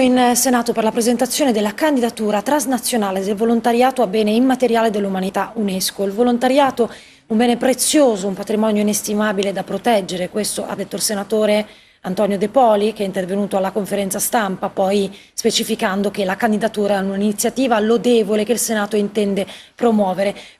in eh, Senato per la presentazione della candidatura transnazionale del volontariato a bene immateriale dell'umanità UNESCO. Il volontariato un bene prezioso, un patrimonio inestimabile da proteggere, questo ha detto il senatore Antonio De Poli che è intervenuto alla conferenza stampa, poi specificando che la candidatura è un'iniziativa lodevole che il Senato intende promuovere.